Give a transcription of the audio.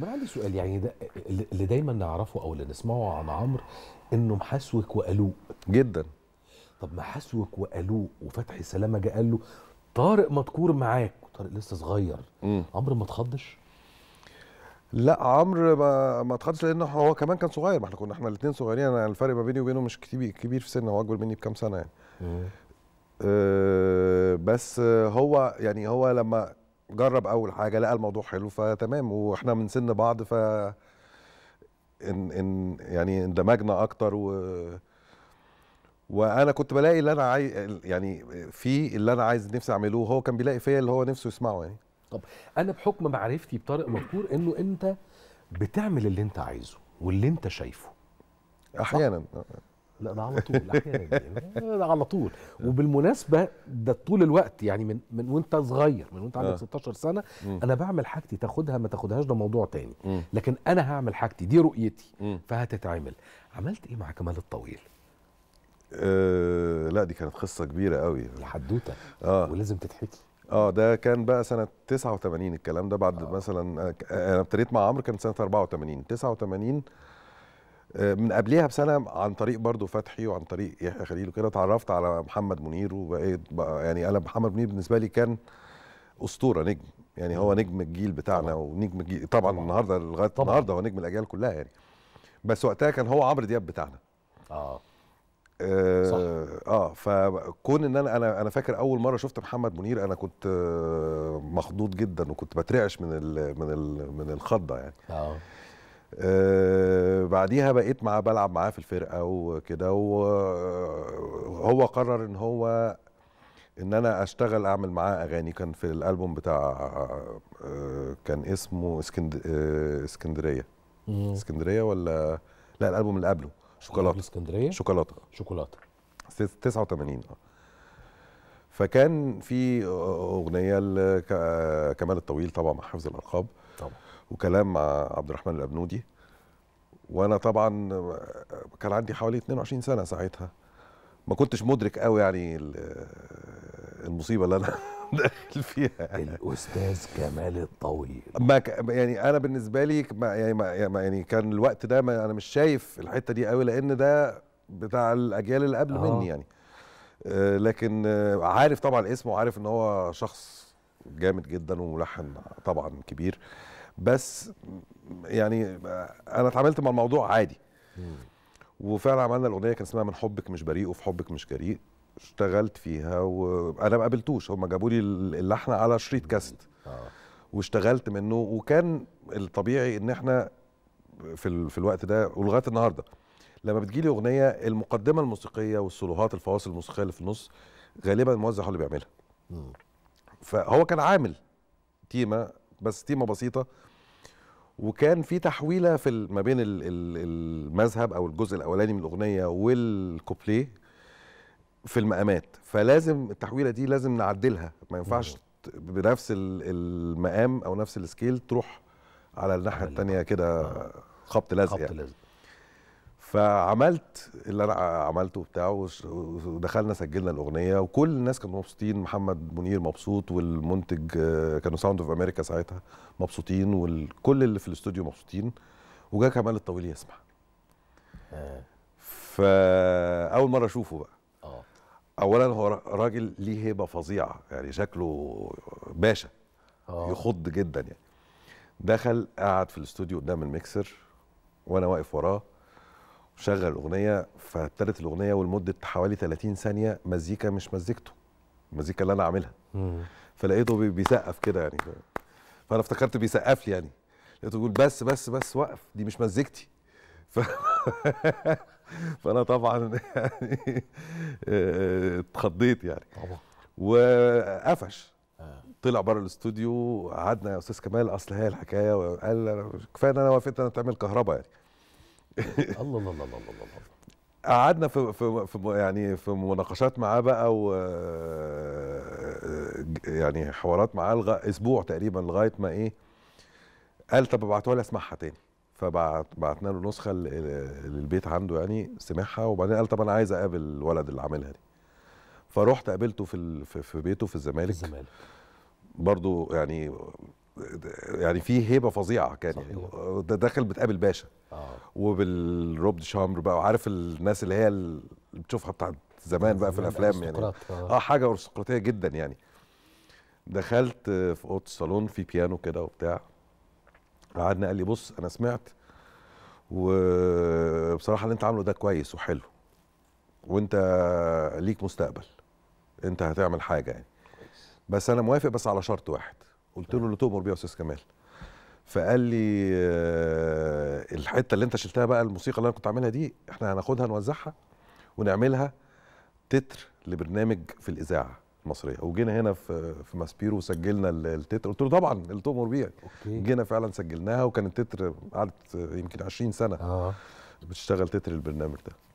طب انا عندي سؤال يعني ده اللي دايما نعرفه او اللي نسمعه عن عمرو انه محسوك وقلوق جدا طب محسوك وقلوق وفتحي سلامه جه قال له طارق مدكور معاك طارق لسه صغير عمرو ما اتخضش لا عمرو ما ما اتخضش لان هو كمان كان صغير ما احنا كنا احنا الاثنين صغيرين انا الفرق ما بيني وبينه مش كتير كبير في سن هو اكبر مني بكام سنه يعني أه بس هو يعني هو لما جرب اول حاجه لقى الموضوع حلو فتمام واحنا من سن بعض ف ان ان يعني اندمجنا اكتر و وانا كنت بلاقي اللي انا عايز يعني في اللي انا عايز نفسي اعمله هو كان بيلاقي فيا اللي هو نفسه يسمعه يعني طب انا بحكم معرفتي بطارق مذكور انه انت بتعمل اللي انت عايزه واللي انت شايفه احيانا آه. لا ده على طول يعني. ده على طول وبالمناسبه ده طول الوقت يعني من من وانت صغير من وانت عندك 16 آه. سنه انا بعمل حاجتي تاخدها ما تاخدهاش ده موضوع تاني لكن انا هعمل حاجتي دي رؤيتي فهتتعمل عملت ايه مع كمال الطويل؟ أه لا دي كانت قصه كبيره قوي حدوته اه ولازم تتحكي اه ده كان بقى سنه 89 الكلام ده بعد آه. مثلا آه، آه، انا ابتديت مع عمرو كان سنه 84 89 آه، من قبلها بسنه عن طريق برضو فتحي وعن طريق يحيى خليل وكده اتعرفت على محمد منير وبقيت يعني انا محمد منير بالنسبه لي كان اسطوره نجم يعني هو نجم الجيل بتاعنا ونجم الجيل طبعا النهارده لغايه النهارده هو نجم الاجيال كلها يعني بس وقتها كان هو عمرو دياب بتاعنا آه. اه صح. اه فكون ان انا انا انا فاكر اول مره شفت محمد منير انا كنت آه، مخضوض جدا وكنت بترعش من الـ من الـ من الخضه يعني اه أه بعديها بقيت معاه بلعب معاه في الفرقه وكده وهو قرر ان هو ان انا اشتغل اعمل معاه اغاني كان في الالبوم بتاع أه كان اسمه اسكند... أه اسكندريه مم. اسكندريه ولا لا الالبوم اللي قبله شوكولاته اسكندريه شوكولاته شوكولاته 89 اه فكان في اغنيه لكمال آه، الطويل طبعا مع حفظ الارقام طبعا وكلام مع عبد الرحمن الابنودي وانا طبعا كان عندي حوالي 22 سنه ساعتها ما كنتش مدرك قوي يعني المصيبه اللي انا داخل فيها الاستاذ كمال الطويل ما ك... يعني انا بالنسبه لي ما يعني, ما يعني, يعني كان الوقت ده ما انا مش شايف الحته دي قوي لان ده بتاع الاجيال اللي قبل آه. مني يعني آه، لكن آه، عارف طبعا اسمه وعارف ان هو شخص جامد جدا وملحن طبعا كبير آه بس يعني انا اتعاملت مع الموضوع عادي وفعلا عملنا الاغنيه كان اسمها من حبك مش بريء وفي حبك مش جريء اشتغلت فيها وانا ما قابلتوش هم جابوا لي اللحن على شريط كاست آه. واشتغلت منه وكان الطبيعي ان احنا في في الوقت ده ولغايه النهارده لما بتجيلي اغنيه المقدمه الموسيقيه والسولوهات الفواصل الموسيقيه اللي في النص غالبا الموزع هو اللي بيعملها فهو كان عامل تيمه بس تيمه بسيطه وكان في تحويله في ما بين المذهب او الجزء الاولاني من الاغنيه والكوبليه في المقامات فلازم التحويله دي لازم نعدلها ما ينفعش بنفس المقام او نفس السكيل تروح على الناحيه الثانيه كده آه. خبط لازق يعني. خبط لازق فعملت اللي انا عملته بتاعه ودخلنا سجلنا الاغنيه وكل الناس كانوا مبسوطين محمد منير مبسوط والمنتج آه، كانوا ساوند اوف امريكا ساعتها مبسوطين وكل اللي في الاستوديو مبسوطين وجا كمال الطويل يسمع آه. فاول مره اشوفه بقى آه. اولا هو راجل ليه هيبه فظيعه يعني شكله باشا آه. يخض جدا يعني دخل قعد في الاستوديو قدام الميكسر وانا واقف وراه شغل اغنيه فابتدت الاغنيه ولمده حوالي 30 ثانيه مزيكا مش مزيكته المزيكا اللي انا عاملها فلقيته بيسقف كده يعني فانا افتكرت بيسقف لي يعني لقيته بيقول بس بس بس وقف دي مش مزيكتي ف... فانا طبعا يعني آه، آه، اتخضيت يعني طبعا وقفش آه. طلع بره الاستوديو قعدنا يا استاذ كمال اصل هي الحكايه وقال كفايه ان انا وافقت انا تعمل كهرباء يعني الله الله الله الله الله قعدنا في في في يعني في مناقشات معاه بقى و آه، آه، يعني حوارات معاه لغا اسبوع تقريبا لغايه ما ايه قال طب ابعتوها لي اسمعها تاني فبعتنا له نسخه للبيت عنده يعني سمعها وبعدين قال طب انا عايز اقابل الولد اللي عاملها دي فرحت قابلته في في بيته في الزمالك الزمالك برضه يعني يعني في هيبه فظيعه كان يعني. صحيح. يعني داخل بتقابل باشا آه. وبالروب دي شامبر بقى وعارف الناس اللي هي اللي بتشوفها بتاعت زمان بقى في الافلام يعني آه. اه حاجه ارستقراطيه جدا يعني دخلت في اوضه الصالون في بيانو كده وبتاع قعدنا قال لي بص انا سمعت وبصراحه اللي انت عامله ده كويس وحلو وانت ليك مستقبل انت هتعمل حاجه يعني بس انا موافق بس على شرط واحد قلت له اللي تؤمر بيها يا استاذ كمال فقال لي آه، الحته اللي انت شلتها بقى الموسيقى اللي انا كنت عاملها دي احنا هناخدها نوزعها ونعملها تتر لبرنامج في الاذاعه المصريه وجينا هنا في في ماسبيرو وسجلنا التتر قلت له طبعا اللي تؤمر بيها جينا فعلا سجلناها وكان التتر قعدت يمكن 20 سنه آه. بتشتغل تتر البرنامج ده